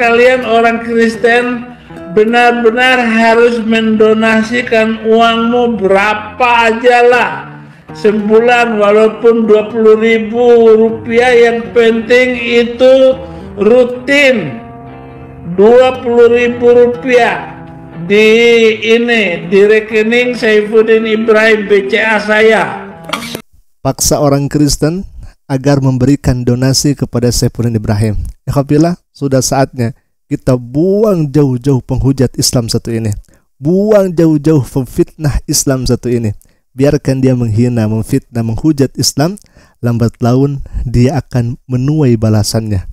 kalian orang Kristen benar-benar harus mendonasikan uangmu berapa aja lah sebulan walaupun 20 ribu rupiah yang penting itu rutin 20 ribu rupiah di ini di rekening Saifuddin Ibrahim BCA saya paksa orang Kristen agar memberikan donasi kepada Saifuddin Ibrahim. Alhamdulillah ya sudah saatnya kita buang jauh-jauh penghujat Islam satu ini. Buang jauh-jauh pemfitnah Islam satu ini. Biarkan dia menghina, memfitnah, menghujat Islam, lambat laun dia akan menuai balasannya.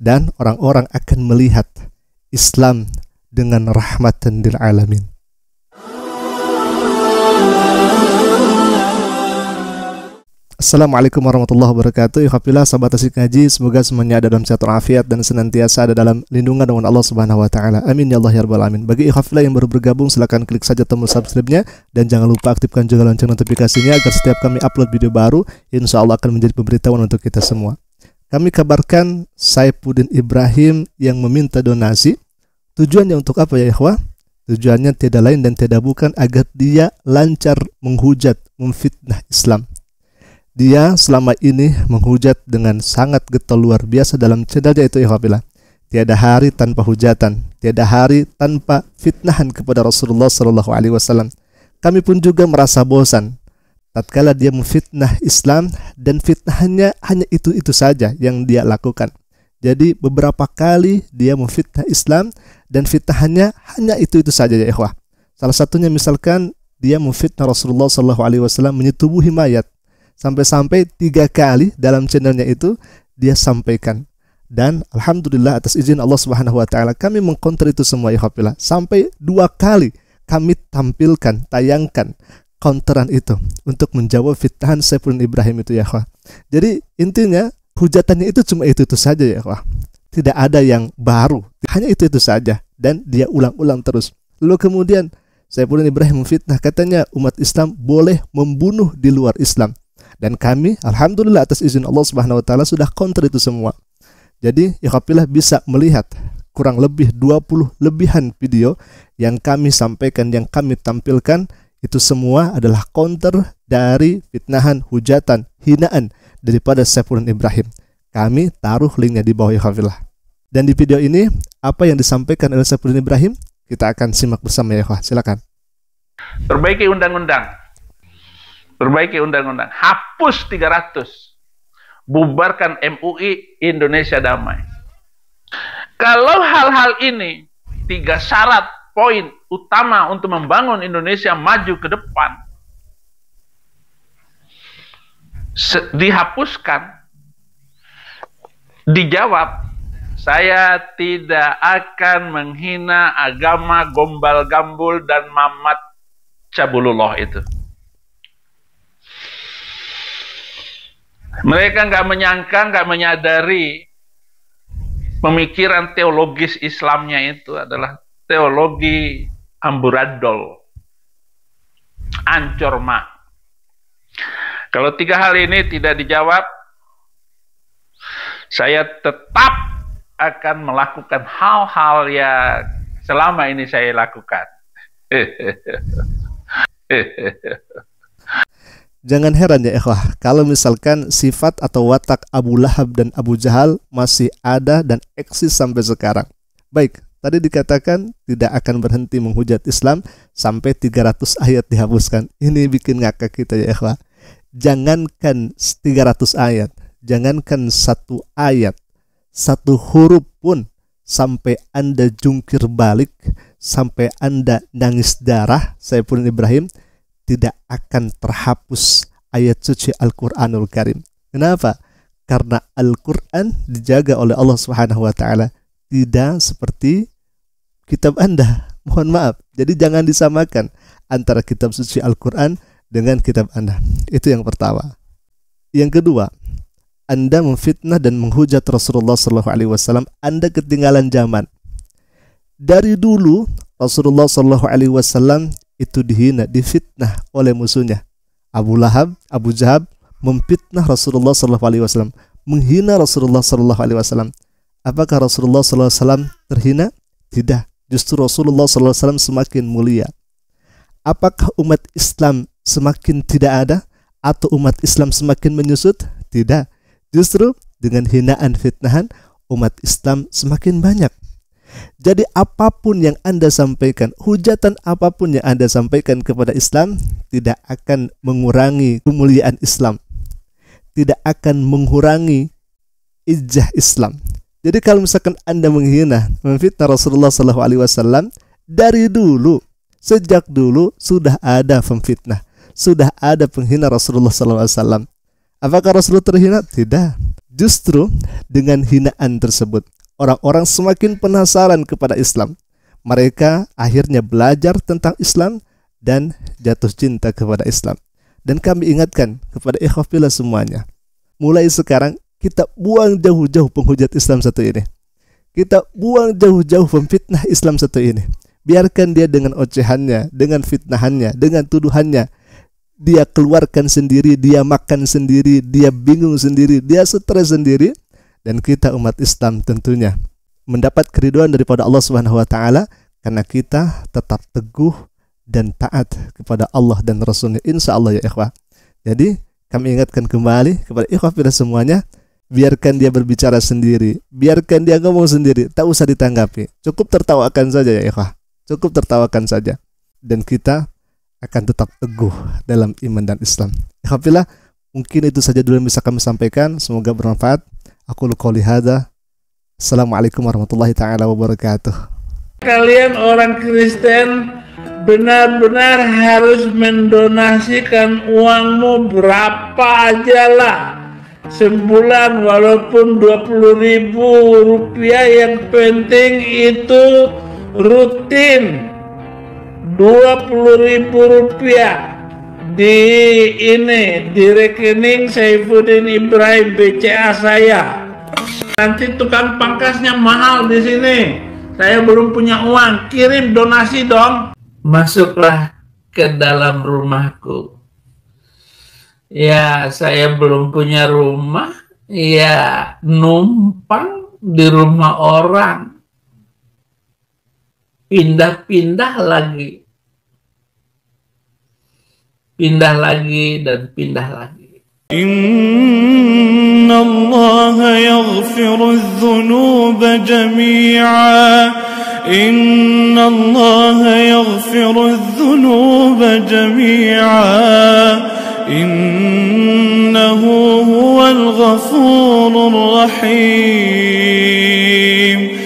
Dan orang-orang akan melihat Islam dengan rahmatan lil alamin. Assalamualaikum warahmatullahi wabarakatuh. Alhamdulillah ya sahabat asik ngaji, semoga semuanya ada dalam sehat afiat dan senantiasa ada dalam lindungan dengan Allah Subhanahu wa taala. Amin ya Allah ya rabbal alamin. Bagi ikhwah yang baru bergabung silakan klik saja tombol subscribe-nya dan jangan lupa aktifkan juga lonceng notifikasinya agar setiap kami upload video baru insya Allah akan menjadi pemberitahuan untuk kita semua. Kami kabarkan Saifuddin Ibrahim yang meminta donasi. Tujuannya untuk apa ya ikhwah? Tujuannya tidak lain dan tidak bukan agar dia lancar menghujat, memfitnah Islam dia selama ini menghujat dengan sangat getol luar biasa dalam cedaja itu ya ikhwafilah. Tiada hari tanpa hujatan, tiada hari tanpa fitnahan kepada Rasulullah Shallallahu Alaihi Wasallam. Kami pun juga merasa bosan tatkala dia memfitnah Islam dan fitnahnya hanya itu-itu saja yang dia lakukan. Jadi beberapa kali dia memfitnah Islam dan fitnahnya hanya itu-itu saja ya ikhwah. Salah satunya misalkan dia memfitnah Rasulullah Shallallahu alaihi wasallam menyetubuhi mayat. Sampai-sampai tiga kali dalam channelnya itu dia sampaikan. Dan alhamdulillah atas izin Allah Subhanahu wa taala kami mengkonter itu semua ya Sampai dua kali kami tampilkan, tayangkan konteran itu untuk menjawab fitnahan Saiful Ibrahim itu ya wah. Jadi intinya hujatannya itu cuma itu itu saja ya wah. Tidak ada yang baru, hanya itu itu saja dan dia ulang-ulang terus. Lalu kemudian Saiful Ibrahim fitnah katanya umat Islam boleh membunuh di luar Islam. Dan kami alhamdulillah atas izin Allah Subhanahu wa taala sudah counter itu semua. Jadi ikhafilah bisa melihat kurang lebih 20 lebihan video yang kami sampaikan, yang kami tampilkan itu semua adalah counter dari fitnahan, hujatan, hinaan daripada Saifulun Ibrahim. Kami taruh linknya di bawah ikhafilah. Dan di video ini apa yang disampaikan oleh Saifulun Ibrahim kita akan simak bersama ya Silakan. Perbaiki undang-undang Perbaiki undang-undang. Hapus 300. Bubarkan MUI Indonesia damai. Kalau hal-hal ini, tiga syarat poin utama untuk membangun Indonesia maju ke depan, dihapuskan, dijawab, saya tidak akan menghina agama gombal-gambul dan mamat cabululoh itu. Mereka nggak menyangka, nggak menyadari pemikiran teologis Islamnya itu adalah teologi amburadol, ancur mak. Kalau tiga hal ini tidak dijawab, saya tetap akan melakukan hal-hal yang selama ini saya lakukan. Jangan heran ya ikhwah kalau misalkan sifat atau watak Abu Lahab dan Abu Jahal masih ada dan eksis sampai sekarang. Baik, tadi dikatakan tidak akan berhenti menghujat Islam sampai 300 ayat dihapuskan. Ini bikin ngakak kita ya ikhwah. Jangankan 300 ayat, jangankan satu ayat, satu huruf pun sampai Anda jungkir balik, sampai Anda nangis darah, saya pun Ibrahim, tidak akan terhapus ayat suci Al-Qur'anul Karim. Kenapa? Karena Al-Qur'an dijaga oleh Allah Subhanahu wa taala, tidak seperti kitab Anda. Mohon maaf. Jadi jangan disamakan antara kitab suci Al-Qur'an dengan kitab Anda. Itu yang pertama. Yang kedua, Anda memfitnah dan menghujat Rasulullah Shallallahu Alaihi Wasallam. Anda ketinggalan zaman. Dari dulu Rasulullah Shallallahu Alaihi Wasallam itu dihina, difitnah oleh musuhnya. Abu Lahab, Abu Jahab memfitnah Rasulullah Shallallahu Alaihi Wasallam, menghina Rasulullah Shallallahu Alaihi Wasallam. Apakah Rasulullah Shallallahu Alaihi Wasallam terhina? Tidak. Justru Rasulullah Shallallahu Alaihi Wasallam semakin mulia. Apakah umat Islam semakin tidak ada atau umat Islam semakin menyusut? Tidak. Justru dengan hinaan fitnahan umat Islam semakin banyak. Jadi apapun yang Anda sampaikan, hujatan apapun yang Anda sampaikan kepada Islam tidak akan mengurangi kemuliaan Islam. Tidak akan mengurangi ijah Islam. Jadi kalau misalkan Anda menghina, memfitnah Rasulullah Sallallahu alaihi wasallam dari dulu, sejak dulu sudah ada pemfitnah, sudah ada penghina Rasulullah Sallallahu alaihi wasallam. Apakah Rasulullah terhina? Tidak. Justru dengan hinaan tersebut Orang-orang semakin penasaran kepada Islam. Mereka akhirnya belajar tentang Islam dan jatuh cinta kepada Islam. Dan kami ingatkan kepada ikhwafillah semuanya. Mulai sekarang kita buang jauh-jauh penghujat Islam satu ini. Kita buang jauh-jauh pemfitnah Islam satu ini. Biarkan dia dengan ocehannya, dengan fitnahannya, dengan tuduhannya, dia keluarkan sendiri, dia makan sendiri, dia bingung sendiri, dia stres sendiri, dan kita umat Islam tentunya mendapat keriduan daripada Allah Subhanahu wa taala karena kita tetap teguh dan taat kepada Allah dan Rasulnya insya Allah ya ikhwah jadi kami ingatkan kembali kepada ikhwah kita semuanya biarkan dia berbicara sendiri biarkan dia ngomong sendiri tak usah ditanggapi cukup tertawakan saja ya ikhwah cukup tertawakan saja dan kita akan tetap teguh dalam iman dan Islam. Alhamdulillah, mungkin itu saja dulu yang bisa kami sampaikan. Semoga bermanfaat. Aku luka lihada. Assalamualaikum warahmatullahi taala wabarakatuh. Kalian orang Kristen benar-benar harus mendonasikan uangmu berapa aja lah sebulan walaupun 20 ribu rupiah yang penting itu rutin 20 ribu rupiah di ini di rekening Saifuddin Ibrahim BCA saya. Nanti tukang pangkasnya mahal di sini. Saya belum punya uang, kirim donasi dong. Masuklah ke dalam rumahku. Ya, saya belum punya rumah. Ya, numpang di rumah orang. Pindah-pindah lagi pindah lagi dan pindah lagi. Inna Allah yaghfiru dhunuba jami'a Inna Allah yaghfiru dhunuba jami'a Innahu huwal ghafurur rahim